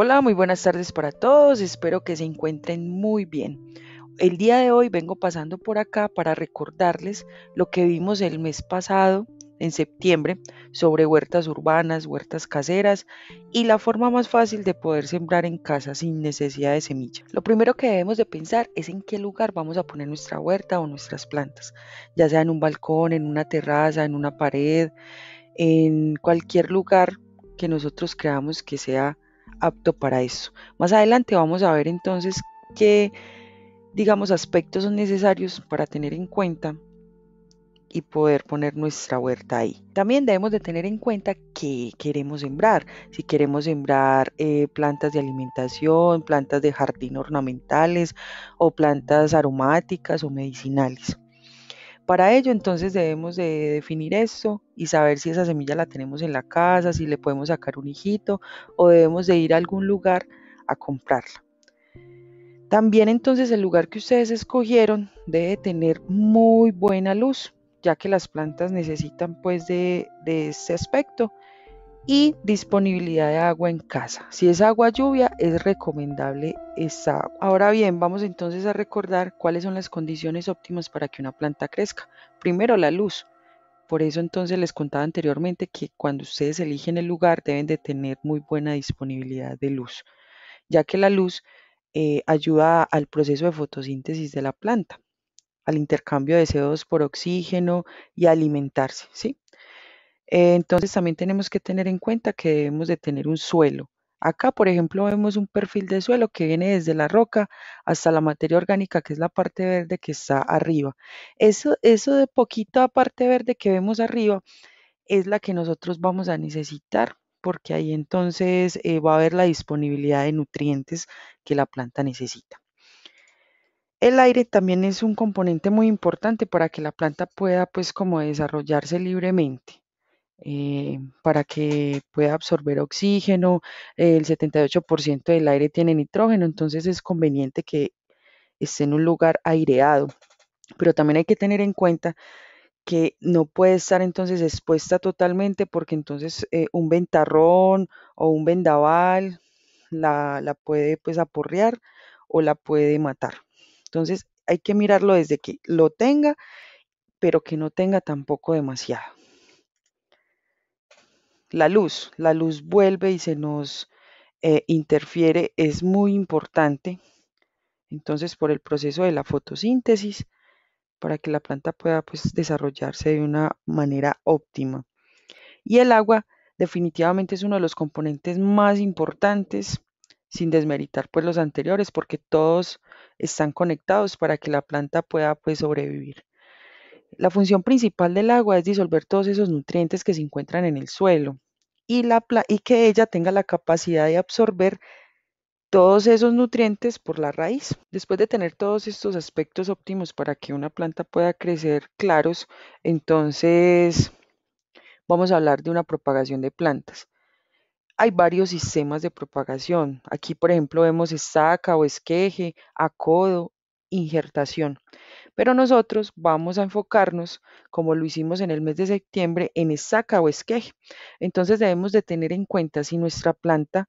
Hola, muy buenas tardes para todos, espero que se encuentren muy bien. El día de hoy vengo pasando por acá para recordarles lo que vimos el mes pasado, en septiembre, sobre huertas urbanas, huertas caseras y la forma más fácil de poder sembrar en casa sin necesidad de semilla. Lo primero que debemos de pensar es en qué lugar vamos a poner nuestra huerta o nuestras plantas, ya sea en un balcón, en una terraza, en una pared, en cualquier lugar que nosotros creamos que sea apto para eso. Más adelante vamos a ver entonces qué, digamos, aspectos son necesarios para tener en cuenta y poder poner nuestra huerta ahí. También debemos de tener en cuenta qué queremos sembrar. Si queremos sembrar eh, plantas de alimentación, plantas de jardín ornamentales o plantas aromáticas o medicinales. Para ello entonces debemos de definir esto y saber si esa semilla la tenemos en la casa, si le podemos sacar un hijito o debemos de ir a algún lugar a comprarla. También entonces el lugar que ustedes escogieron debe tener muy buena luz, ya que las plantas necesitan pues de, ese aspecto y disponibilidad de agua en casa. Si es agua lluvia, es recomendable esa agua. Ahora bien, vamos entonces a recordar cuáles son las condiciones óptimas para que una planta crezca. Primero, la luz. Por eso entonces les contaba anteriormente que cuando ustedes eligen el lugar deben de tener muy buena disponibilidad de luz, ya que la luz eh, ayuda al proceso de fotosíntesis de la planta, al intercambio de CO2 por oxígeno y alimentarse, ¿sí? Eh, entonces también tenemos que tener en cuenta que debemos de tener un suelo. Acá, por ejemplo, vemos un perfil de suelo que viene desde la roca hasta la materia orgánica, que es la parte verde que está arriba. Eso, eso de poquita parte verde que vemos arriba es la que nosotros vamos a necesitar, porque ahí entonces eh, va a haber la disponibilidad de nutrientes que la planta necesita. El aire también es un componente muy importante para que la planta pueda pues como desarrollarse libremente. Eh, para que pueda absorber oxígeno. El 78% del aire tiene nitrógeno, entonces es conveniente que esté en un lugar aireado. Pero también hay que tener en cuenta que no puede estar entonces expuesta totalmente porque entonces eh, un ventarrón o un vendaval la, la puede pues aporrear o la puede matar. Entonces hay que mirarlo desde que lo tenga, pero que no tenga tampoco demasiado la luz, la luz vuelve y se nos eh, interfiere, es muy importante. Entonces, por el proceso de la fotosíntesis, para que la planta pueda pues, desarrollarse de una manera óptima. Y el agua definitivamente es uno de los componentes más importantes, sin desmeritar pues los anteriores, porque todos están conectados para que la planta pueda pues sobrevivir. La función principal del agua es disolver todos esos nutrientes que se encuentran en el suelo y, la y que ella tenga la capacidad de absorber todos esos nutrientes por la raíz. Después de tener todos estos aspectos óptimos para que una planta pueda crecer claros, entonces vamos a hablar de una propagación de plantas. Hay varios sistemas de propagación. Aquí, por ejemplo, vemos estaca o esqueje, acodo, injertación. Pero nosotros vamos a enfocarnos, como lo hicimos en el mes de septiembre, en esaca o esqueje. Entonces debemos de tener en cuenta si nuestra planta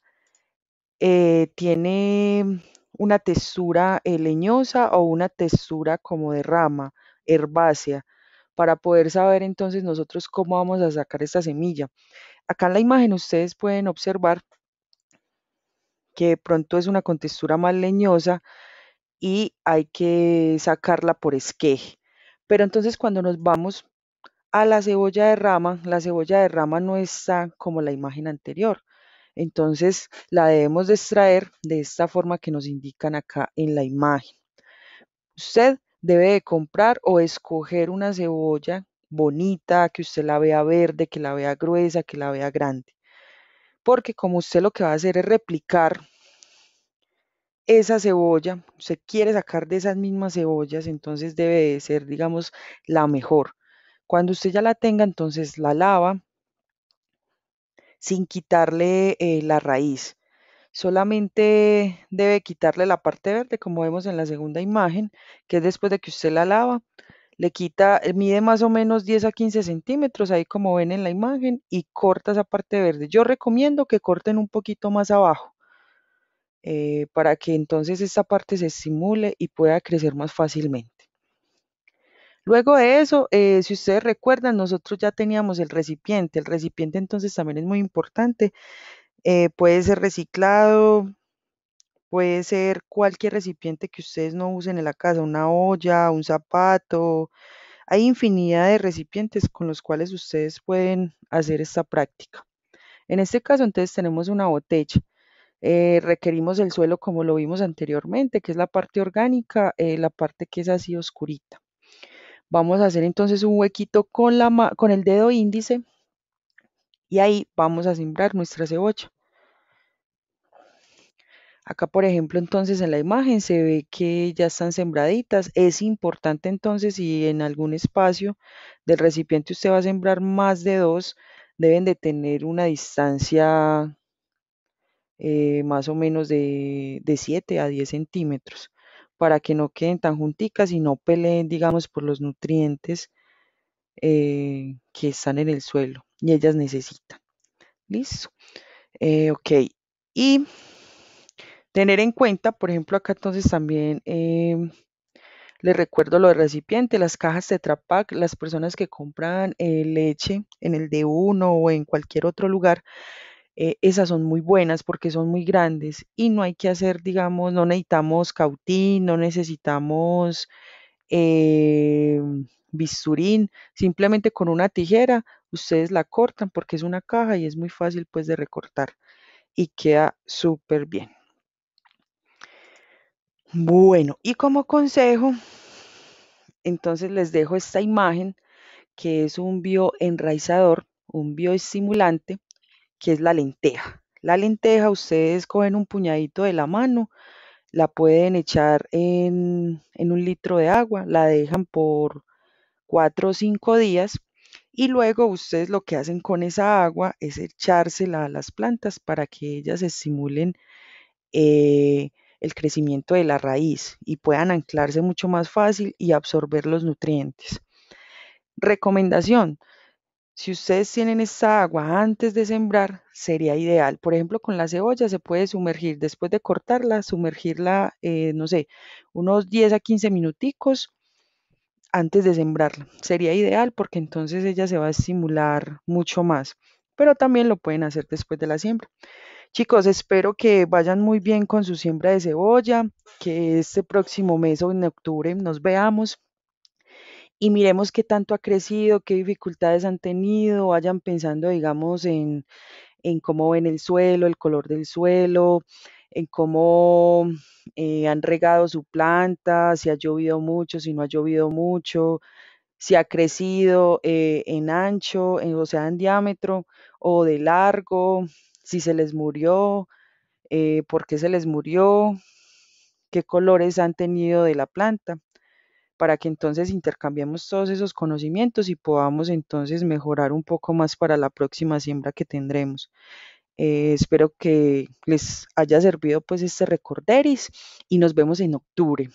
eh, tiene una textura eh, leñosa o una textura como de rama, herbácea, para poder saber entonces nosotros cómo vamos a sacar esta semilla. Acá en la imagen ustedes pueden observar que pronto es una textura más leñosa, y hay que sacarla por esqueje. Pero entonces cuando nos vamos a la cebolla de rama, la cebolla de rama no está como la imagen anterior. Entonces la debemos de extraer de esta forma que nos indican acá en la imagen. Usted debe de comprar o escoger una cebolla bonita, que usted la vea verde, que la vea gruesa, que la vea grande. Porque como usted lo que va a hacer es replicar esa cebolla, se quiere sacar de esas mismas cebollas, entonces debe ser, digamos, la mejor. Cuando usted ya la tenga, entonces la lava sin quitarle eh, la raíz. Solamente debe quitarle la parte verde, como vemos en la segunda imagen, que es después de que usted la lava. Le quita, eh, mide más o menos 10 a 15 centímetros, ahí como ven en la imagen, y corta esa parte verde. Yo recomiendo que corten un poquito más abajo, eh, para que entonces esta parte se estimule y pueda crecer más fácilmente. Luego de eso, eh, si ustedes recuerdan, nosotros ya teníamos el recipiente. El recipiente entonces también es muy importante. Eh, puede ser reciclado, puede ser cualquier recipiente que ustedes no usen en la casa, una olla, un zapato. Hay infinidad de recipientes con los cuales ustedes pueden hacer esta práctica. En este caso entonces tenemos una botella. Eh, requerimos el suelo como lo vimos anteriormente, que es la parte orgánica, eh, la parte que es así oscurita. Vamos a hacer entonces un huequito con, la con el dedo índice y ahí vamos a sembrar nuestra cebolla. Acá, por ejemplo, entonces en la imagen se ve que ya están sembraditas. Es importante entonces si en algún espacio del recipiente usted va a sembrar más de dos, deben de tener una distancia eh, más o menos de, 7 a 10 centímetros, para que no queden tan junticas y no peleen, digamos, por los nutrientes eh, que están en el suelo y ellas necesitan. Listo. Eh, ok. Y tener en cuenta, por ejemplo, acá entonces también em, les recuerdo lo del recipiente, las cajas de Pak, las personas que compran leche en el D1 o en cualquier otro lugar, eh, esas son muy buenas porque son muy grandes y no hay que hacer, digamos, no necesitamos cautín, no necesitamos em, bisturín, simplemente con una tijera ustedes la cortan porque es una caja y es muy fácil pues de recortar y queda súper bien. Bueno, y como consejo, entonces les dejo esta imagen que es un bioenraizador, un bioestimulante que es la lenteja. La lenteja ustedes cogen un puñadito de la mano, la pueden echar en, un litro de agua, la dejan por cuatro o cinco días y luego ustedes lo que hacen con esa agua es echársela a las plantas para que ellas estimulen eh, el crecimiento de la raíz y puedan anclarse mucho más fácil y absorber los nutrientes. Recomendación, si ustedes tienen esta agua antes de sembrar, sería ideal. Por ejemplo, con la cebolla se puede sumergir, después de cortarla, sumergirla, eh, no sé, unos 10 a 15 minuticos antes de sembrarla. Sería ideal porque entonces ella se va a estimular mucho más, pero también lo pueden hacer después de la siembra. Chicos, espero que vayan muy bien con su siembra de cebolla, que este próximo mes o en octubre nos veamos y miremos qué tanto ha crecido, qué dificultades han tenido, vayan pensando, digamos, en, cómo ven el suelo, el color del suelo, en cómo eh, han regado su planta, si ha llovido mucho, si no ha llovido mucho, si ha crecido eh, en ancho, eh, o sea, en diámetro o de largo, si se les murió, por qué se les murió, qué colores han tenido de la planta para que entonces intercambiemos todos esos conocimientos y podamos entonces mejorar un poco más para la próxima siembra que tendremos. Eh, espero que les haya servido pues este recorderis y nos vemos en octubre.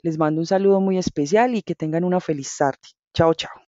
Les mando un saludo muy especial y que tengan una feliz tarde. Chao, chao.